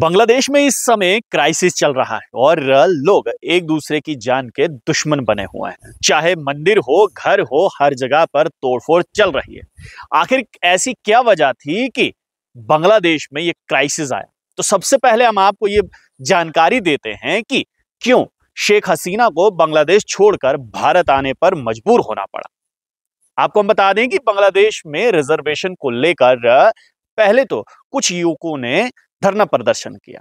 बांग्लादेश में इस समय क्राइसिस चल रहा है और लोग एक दूसरे की जान के दुश्मन बने हुए हैं चाहे मंदिर हो घर हो हर जगह पर तोड़फोड़ चल रही है आखिर ऐसी क्या वजह थी कि बांग्लादेश में ये क्राइसिस आया तो सबसे पहले हम आपको ये जानकारी देते हैं कि क्यों शेख हसीना को बांग्लादेश छोड़कर भारत आने पर मजबूर होना पड़ा आपको हम बता दें कि बांग्लादेश में रिजर्वेशन को लेकर पहले तो कुछ युवकों ने धरना प्रदर्शन किया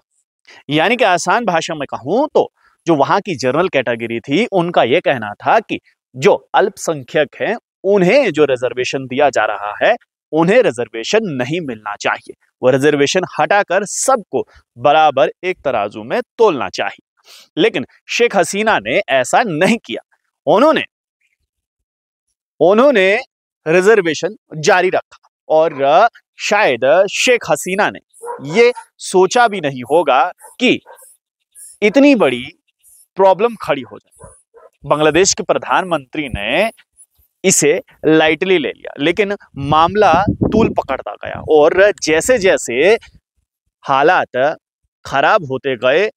यानी कि आसान भाषा में कहूं तो जो वहां की जनरल कैटेगरी थी उनका यह कहना था कि जो अल्पसंख्यक हैं उन्हें जो रिजर्वेशन दिया जा रहा है उन्हें रिजर्वेशन नहीं मिलना चाहिए वो रिजर्वेशन हटाकर सबको बराबर एक तराजू में तोलना चाहिए लेकिन शेख हसीना ने ऐसा नहीं किया उन्होंने उन्होंने रिजर्वेशन जारी रखा और शायद शेख हसीना ने ये सोचा भी नहीं होगा कि इतनी बड़ी प्रॉब्लम खड़ी हो जाए बांग्लादेश के प्रधानमंत्री ने इसे लाइटली ले लिया लेकिन मामला तूल पकड़ता गया और जैसे जैसे हालात खराब होते गए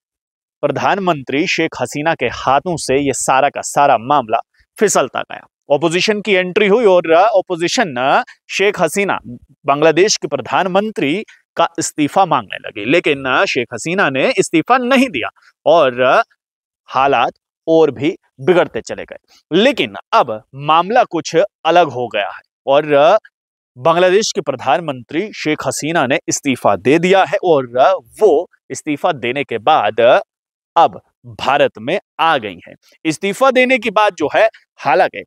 प्रधानमंत्री शेख हसीना के हाथों से यह सारा का सारा मामला फिसलता गया ऑपोजिशन की एंट्री हुई और ऑपोजिशन शेख हसीना बांग्लादेश के प्रधानमंत्री का इस्तीफा मांगने लगी लेकिन शेख हसीना ने इस्तीफा नहीं दिया और हालात और भी बिगड़ते चले गए लेकिन अब मामला कुछ अलग हो गया है और बांग्लादेश के प्रधानमंत्री शेख हसीना ने इस्तीफा दे दिया है और वो इस्तीफा देने के बाद अब भारत में आ गई हैं इस्तीफा देने की बात जो है हालांकि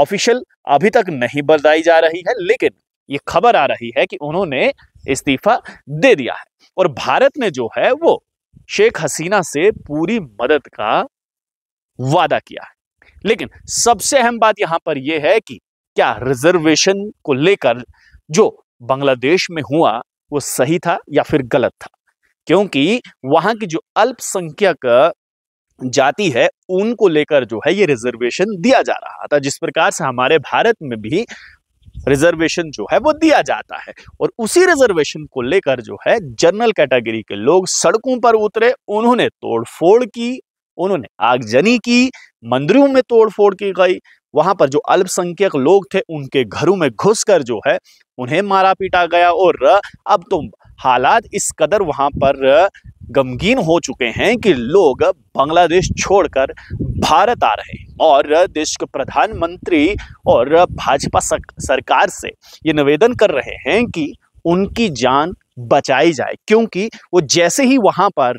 ऑफिशियल अभी तक नहीं बताई जा रही है लेकिन ये खबर आ रही है कि उन्होंने इस्तीफा दे दिया है और भारत ने जो है वो शेख हसीना से पूरी मदद का वादा किया है लेकिन सबसे अहम बात यहां पर यह है कि क्या रिजर्वेशन को लेकर जो बांग्लादेश में हुआ वो सही था या फिर गलत था क्योंकि वहां की जो अल्पसंख्यक जाति है उनको लेकर जो है ये रिजर्वेशन दिया जा रहा था जिस प्रकार से हमारे भारत में भी रिजर्वेशन जो है वो दिया जाता है और उसी रिजर्वेशन को लेकर जो है जनरल कैटेगरी के लोग सड़कों पर उतरे उन्होंने तोड़फोड़ की उन्होंने आगजनी की मंदिरों में तोड़फोड़ की गई वहां पर जो अल्पसंख्यक लोग थे उनके घरों में घुसकर जो है उन्हें मारा पीटा गया और अब तो हालात इस कदर वहां पर गमगीन हो चुके हैं कि लोग बांग्लादेश छोड़कर भारत आ रहे हैं और देश के प्रधानमंत्री और भाजपा सरकार से ये निवेदन कर रहे हैं कि उनकी जान बचाई जाए क्योंकि वो जैसे ही वहां पर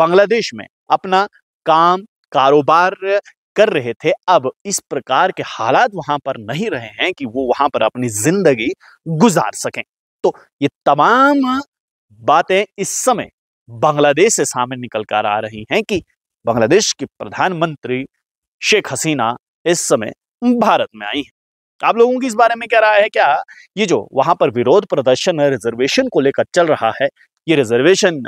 बांग्लादेश में अपना काम कारोबार कर रहे थे अब इस प्रकार के हालात वहां पर नहीं रहे हैं कि वो वहां पर अपनी जिंदगी गुजार सकें तो ये तमाम बातें इस समय बांग्लादेश से सामने निकल कर आ रही हैं कि बांग्लादेश की प्रधानमंत्री शेख हसीना इस समय भारत में आई है आप लोगों की इस बारे में क्या राय है क्या ये जो वहां पर विरोध प्रदर्शन रिजर्वेशन को लेकर चल रहा है ये रिजर्वेशन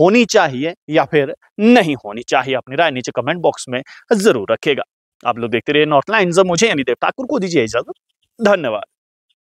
होनी चाहिए या फिर नहीं होनी चाहिए अपनी राय नीचे कमेंट बॉक्स में जरूर रखेगा आप लोग देखते रहिए नॉर्थ लाइन मुझे यानी देव ठाकुर को दीजिए इजाजत धन्यवाद